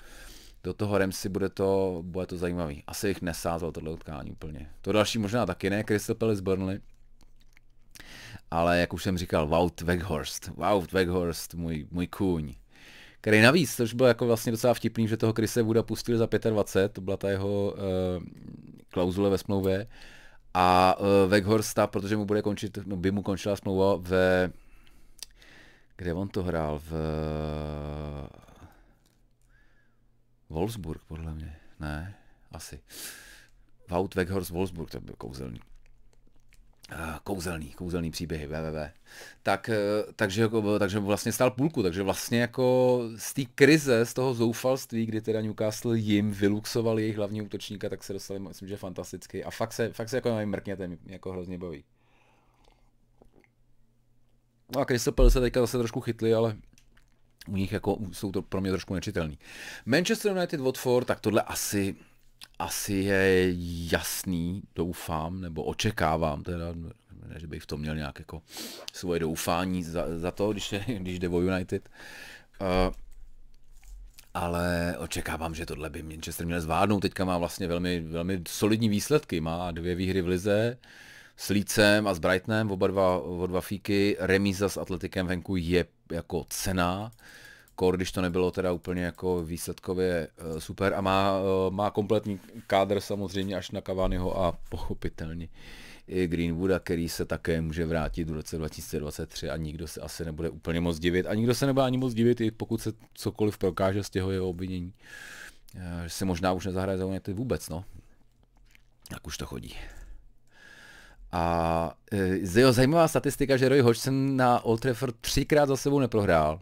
Speaker 1: Do toho Remsi bude to, bude to zajímavý. Asi jich nesázal tohle utkání úplně. To další možná taky ne, Crystal Palace Burnley. Ale jak už jsem říkal, Wout Weghorst, Wout Weghorst, můj, můj kůň který navíc, což bylo jako vlastně docela vtipný, že toho Krise Vuda pustili za 25, to byla ta jeho uh, klauzule ve smlouvě, a uh, Weghorsta, protože mu bude končit, no, by mu končila smlouva ve... Kde on to hrál? V... Eh, Wolfsburg, podle mě. Ne, asi. Wout Weghorst Wolfsburg, to byl kouzelník. Eh, kouzelný, kouzelný příběhy, www. Tak, eh, takže, jako, takže vlastně stál půlku, takže vlastně jako z té krize, z toho zoufalství, kdy teda Newcastle jim vyluxoval jejich hlavní útočníka, tak se dostali, myslím, že fantasticky. A fakt se, fakt se jako nevím, mrkněte, mě jako hrozně baví. No a Crystal Palace se teďka zase trošku chytli, ale u nich jako jsou to pro mě trošku nečitelný. Manchester United, Watford, tak tohle asi asi je jasný, doufám, nebo očekávám, teda, ne, že bych v tom měl nějak jako svoje doufání za, za to, když, je, když jde o United, uh, ale očekávám, že tohle by Manchester měl zvládnout. Teďka má vlastně velmi, velmi solidní výsledky. Má dvě výhry v Lize s Lícem a s Brightonem, oba dva, oba dva fíky. Remíza s Atletikem venku je jako cená kor, když to nebylo teda úplně jako výsledkově eh, super a má, eh, má kompletní kádr samozřejmě až na Cavaniho a pochopitelně i Greenwooda, který se také může vrátit v roce 2023 a nikdo se asi nebude úplně moc divit. A nikdo se nebude ani moc divit, i pokud se cokoliv prokáže z těho jeho obvinění. Eh, že se možná už nezahraje za ty vůbec, no. Tak už to chodí. A e, jeho zajímavá statistika, že Roy Hodgson na Old Trafford třikrát za sebou neprohrál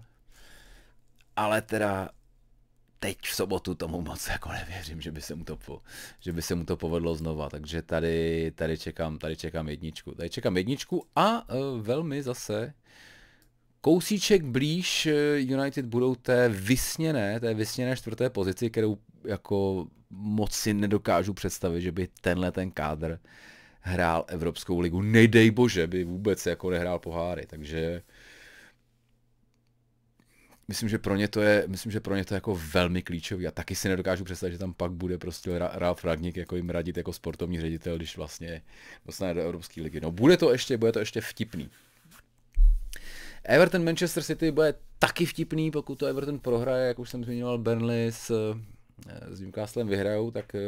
Speaker 1: ale teda teď v sobotu tomu moc jako nevěřím, že by se mu to, po, že by se mu to povedlo znova, takže tady, tady, čekám, tady čekám jedničku. Tady čekám jedničku a uh, velmi zase kousíček blíž e, United budou té vysněné, té vysněné čtvrté pozici, kterou jako moc si nedokážu představit, že by tenhle ten kádr hrál Evropskou ligu. Nejdej bože, by vůbec jako nehrál poháry, takže myslím, že pro ně to je, myslím, že pro ně to je jako velmi klíčový a taky si nedokážu představit, že tam pak bude prostě Ralf Ragnik jako jim radit jako sportovní ředitel, když vlastně dostane do Evropské ligy. No bude to ještě, bude to ještě vtipný. Everton Manchester City bude taky vtipný, pokud to Everton prohraje, jak už jsem zmiňoval, Burnley s, eh, s Newcastlem vyhrajou, tak eh,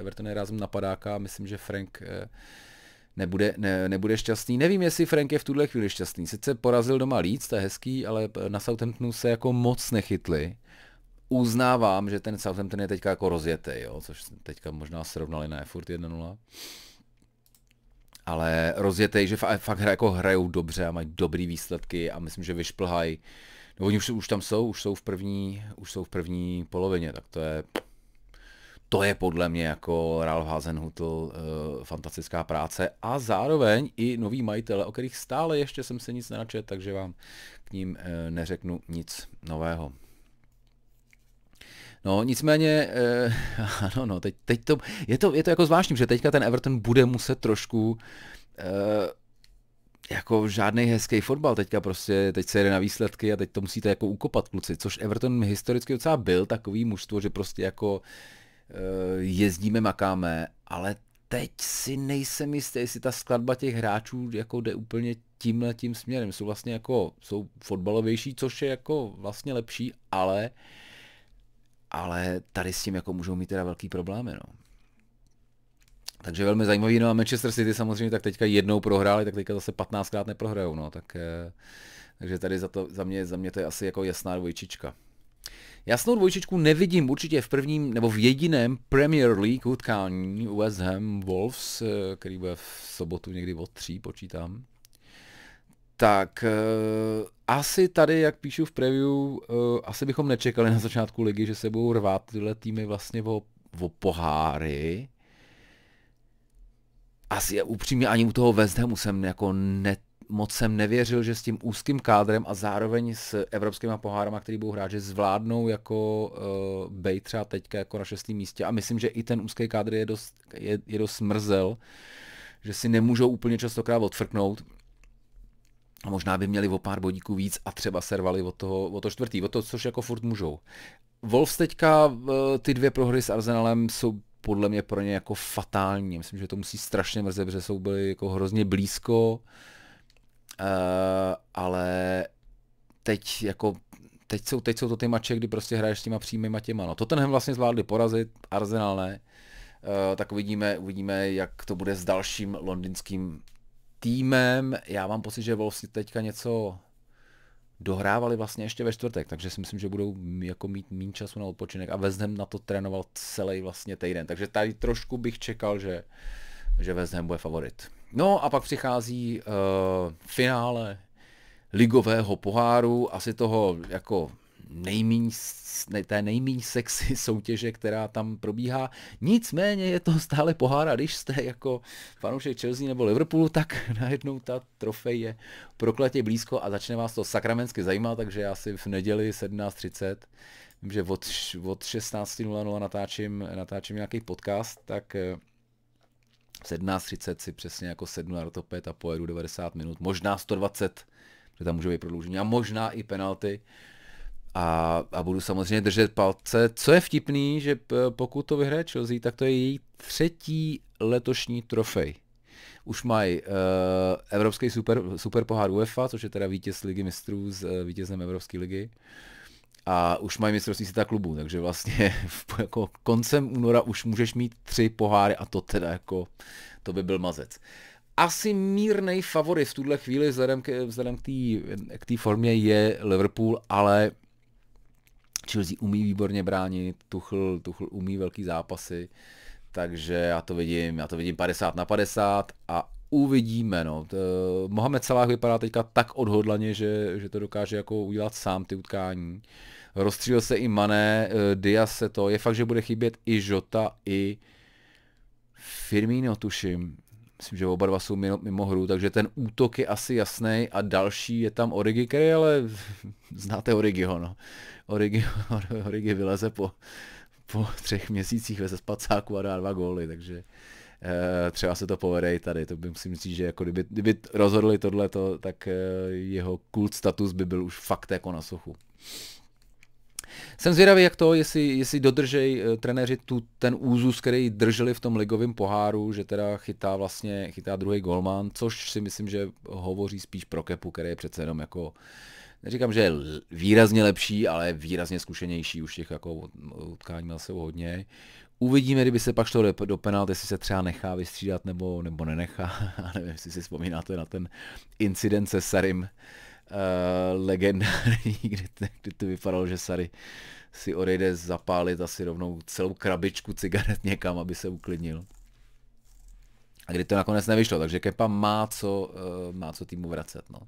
Speaker 1: Everton je rázem napadáka, myslím, že Frank eh, nebude, ne, nebude šťastný. Nevím, jestli Frank je v tuhle chvíli šťastný. Sice porazil doma líc, to je hezký, ale na Southamptonu se jako moc nechytli. Uznávám, že ten Southampton je teďka jako rozjetý, jo, což teďka možná srovnali na Furt 1-0. Ale rozjetý, že fakt jako hrajou dobře a mají dobrý výsledky a myslím, že vyšplhají. No, oni už, už tam jsou, už jsou v první, už jsou v první polovině, tak to je to je podle mě jako Ralph Hazenhutl uh, eh, fantastická práce a zároveň i nový majitele, o kterých stále ještě jsem se nic nenačet, takže vám k ním uh, neřeknu nic nového. No, nicméně, eh, ano, no, teď, teď to, je to, je to jako zvláštní, že teďka ten Everton bude muset trošku, eh, jako žádný hezký fotbal teďka prostě, teď se jede na výsledky a teď to musíte jako ukopat kluci, což Everton historicky docela byl takový mužstvo, že prostě jako Eh, jezdíme, makáme, ale teď si nejsem jistý, jestli ta skladba těch hráčů jako jde úplně tímhle tím směrem. Jsou vlastně jako, jsou fotbalovější, což je jako vlastně lepší, ale ale tady s tím jako můžou mít teda velký problémy, no. Takže velmi zajímavý, no a Manchester City samozřejmě tak teďka jednou prohráli, tak teďka zase 15krát neprohrajou, no, tak, eh, takže tady za, to, za, mě, za mě to je asi jako jasná dvojčička. Jasnou dvojčičku nevidím určitě v prvním nebo v jediném Premier League utkání West Ham Wolves, eh, který bude v sobotu někdy od tří, počítám. Tak eh, asi tady, jak píšu v preview, eh, asi bychom nečekali na začátku ligy, že se budou rvát tyhle týmy vlastně o, o poháry. Asi upřímně ani u toho West Hamu jsem jako net moc jsem nevěřil, že s tím úzkým kádrem a zároveň s evropskýma pohárama, který budou hrát, že zvládnou jako uh, bej třeba teďka jako na šestém místě a myslím, že i ten úzký kádr je dost, je, je dost mrzel, že si nemůžou úplně častokrát odfrknout a možná by měli o pár bodíků víc a třeba servali od toho, od toho čtvrtý, od toho, což jako furt můžou. Wolves teďka eh, ty dvě prohry s Arsenalem jsou podle mě pro ně jako fatální. Myslím, že to musí strašně mrzet, protože jsou byli jako hrozně blízko. Uh, Eh, ale teď jako teď jsou, teď jsou to ty mače, kdy prostě hraješ s těma přímýma těma. No, Tottenham vlastně zvládli porazit, Arsenal ne. Uh, tak uvidíme, uvidíme, jak to bude s dalším londýnským týmem. Já mám pocit, že Wolvesi teďka něco dohrávali vlastně ještě ve čtvrtek, takže si myslím, že budou jako mít méně času na odpočinek a West na to trénoval celý vlastně týden. Takže tady trošku bych čekal, že uh, že West Ham bude favorit. No a pak přichází uh, finále ligového poháru, asi toho jako nejmíň, té nejmíň sexy soutěže, která tam probíhá. Nicméně je to stále pohár a když jste jako fanoušek Chelsea nebo Liverpoolu, tak najednou ta trofej je prokletě blízko a začne vás to sakramensky zajímat, takže já si v neděli 17.30 Vím, že od, od 16.00 natáčím, natáčím nějaký podcast, tak eh, 17.30 si přesně jako sednu na rotopet a pojedu 90 minut, možná 120, protože tam může být prodloužení a možná i penalty. A, a budu samozřejmě držet palce. Co je vtipný, že pokud to vyhraje Chelsea, tak to je její třetí letošní trofej. Už mají uh, Evropský super, super pohár UEFA, což je teda vítěz ligy mistrů s uh, vítězem Evropské ligy. Uh, a už mají mistrovství světa klubů, takže vlastně jako koncem února už můžeš mít tři poháry a to teda jako, to by byl mazec. Asi mírnej favorit v tuhle chvíli vzhledem k, vzhledem k té formě je Liverpool, ale Chelsea umí výborně bránit, Tuchl, Tuchl umí velký zápasy, takže já to vidím, já to vidím 50 na 50 a uvidíme, no. To, Mohamed Salah vypadá teďka tak odhodlaně, že, že to dokáže jako udělat sám ty utkání. Uh, Rozstřílil se i Mané, eh, Diaz se to. Je fakt, že bude chybět i Jota, i Firmino, tuším. Myslím, že oba dva jsou mimo, mimo hru, takže ten útok je asi jasný a další je tam Origi, který ale znáte Origiho, no. Origi, Origi vyleze po, po třech měsících ve spacáku a dá dva góly, takže e, třeba se to povede i tady, to by musím říct, že jako kdyby, kdyby rozhodli tohleto, tak e, jeho kult status by byl už fakt jako na suchu. Jsem zvědavý, jak to, jestli, jestli dodržej eh, trenéři tu, ten úzus, který drželi v tom ligovém poháru, že teda chytá vlastně, chytá druhý golman, což si myslím, že hovoří spíš pro Kepu, který je přece jenom jako neříkám, že je výrazně lepší, ale výrazně zkušenější, už těch jako utkání měl se hodně. Uvidíme, kdyby se pak šlo do, do penalt, jestli se třeba nechá vystřídat nebo, nebo nenechá. Já nevím, jestli si vzpomínáte na ten incident se Sarim, Eh, legendární, kdy, kdy to vypadalo, že Sary si odejde zapálit asi rovnou celou krabičku cigaret někam, aby se uklidnil. A kdy to nakonec nevyšlo, takže Kepa má co, uh, má co týmu vracet. No.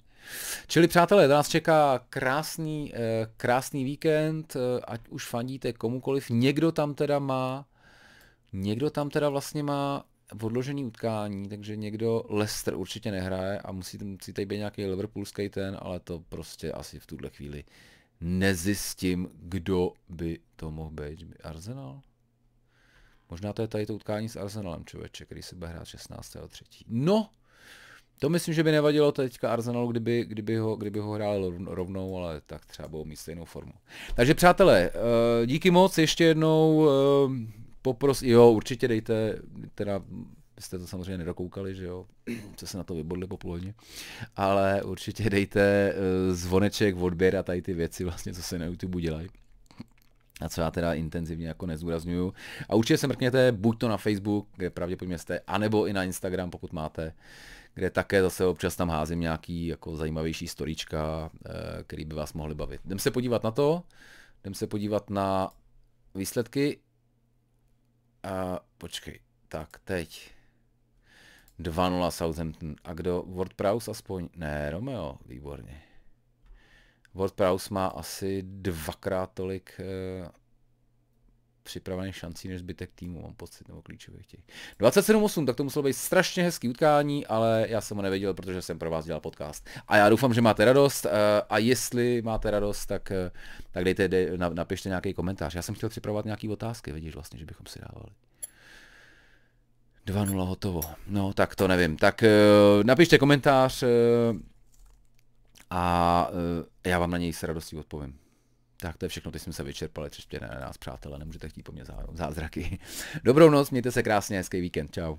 Speaker 1: Čili přátelé, nás čeká krásný, uh, krásný víkend, uh, ať už fandíte komukoliv, někdo tam teda má, někdo tam teda vlastně má odložený utkání, takže někdo Leicester určitě nehraje a musí, musí tady být nějaký Liverpoolský ten, ale to prostě asi v tuhle chvíli nezjistím, kdo by to mohl být. Arsenal? Možná to je tady to utkání s Arsenalem, člověče, který se bude hrát 3. No, to myslím, že by nevadilo teďka Arsenalu, kdyby, kdyby, ho, kdyby ho hráli rovnou, ale tak třeba budou mít stejnou formu. Takže přátelé, eh, díky moc ještě jednou. Eh, popros, jo, určitě dejte, teda jste to samozřejmě nedokoukali, že jo, co se na to vybodli po půlhodině, ale určitě dejte eh, zvoneček, odběr a tady ty věci vlastně, co se na YouTube dělají a co já teda intenzivně jako nezúraznuju. A určitě se mrkněte buď to na Facebook, kde pravděpodobně jste, anebo i na Instagram, pokud máte, kde také zase občas tam házím nějaký jako zajímavější storička, eh, který by vás mohli bavit. Jdem se podívat na to, jdem se podívat na výsledky a počkej, tak teď. 2-0 Southampton. A kdo? Ward Prowse aspoň? Ne, Romeo, výborně. Ward Prowse má asi dvakrát tolik uh, připravených šancí než zbytek týmu, mám pocit, nebo klíčových těch. 27-8, tak to muselo být strašně hezký utkání, ale já jsem ho nevěděl, protože jsem pro vás dělal podcast. A já doufám, že máte radost eh, a jestli máte radost, tak, eh, tak dejte, dej, napište nějaký komentář. Já jsem chtěl připravovat nějaké otázky, vidíš vlastně, že bychom si dávali. 2-0 hotovo. No, tak to nevím. Tak eh, napište komentář a já vám na něj s radostí odpovím. Tak to je všechno, ty jsme se vyčerpali, tři na nás, přátelé, nemůžete chtít po mně zázraky. Dobrou noc, mějte se krásně, hezký víkend, čau.